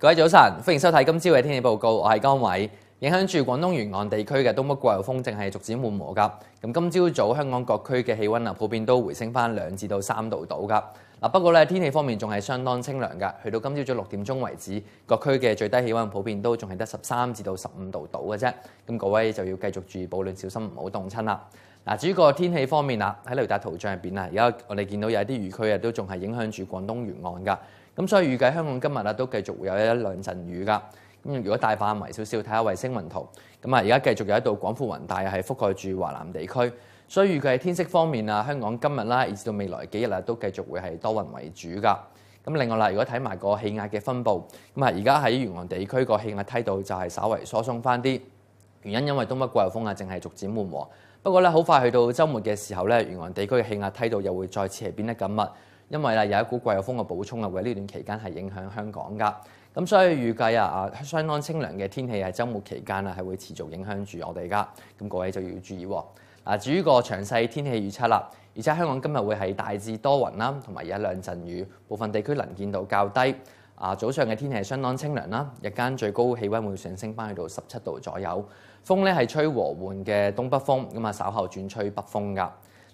各位早晨，歡迎收睇今朝嘅天氣報告，我係江偉。影響住廣東沿岸地區嘅東北季候風正係逐漸緩和㗎。咁今朝早香港各區嘅氣温啊，普遍都回升翻兩至到三度度㗎。嗱不過咧，天氣方面仲係相當清涼㗎。去到今朝早六點鐘為止，各區嘅最低氣温普遍都仲係得十三至到十五度度嘅啫。咁各位就要繼續注意保暖，小心唔好凍親啦。嗱，至於個天氣方面啦，喺雷達圖像入边啊，而家我哋見到有啲雨區啊，都仲係影響住廣東沿岸㗎。咁所以預計香港今日咧都繼續會有一兩陣雨噶。咁如果大範圍少少，睇下衛星雲圖。咁啊，而家繼續有一度廣泛雲帶係覆蓋住華南地區。所以預計天色方面啊，香港今日啦，以至到未來幾日啦，都繼續會係多雲為主噶。咁另外啦，如果睇埋個氣壓嘅分布，咁啊，而家喺沿岸地區個氣壓梯度就係稍為疏鬆翻啲。原因因為東北季候風啊，淨係逐漸緩和。不過咧，好快去到週末嘅時候咧，沿岸地區嘅氣壓梯度又會再次係變得緊密。因為啦，有一股季候風嘅補充啊，或呢段期間係影響香港噶，咁所以預計啊，啊相當清涼嘅天氣喺週末期間啊，係會持續影響住我哋噶，咁各位就要注意喎。嗱，至於個詳細天氣預測啦，而且香港今日會係大致多雲啦，同埋有一兩陣雨，部分地區能見度較低。啊，早上嘅天氣係相當清涼啦，日間最高氣温會上升翻去到十七度左右，風咧係吹和緩嘅東北風，咁啊稍後轉吹北風噶。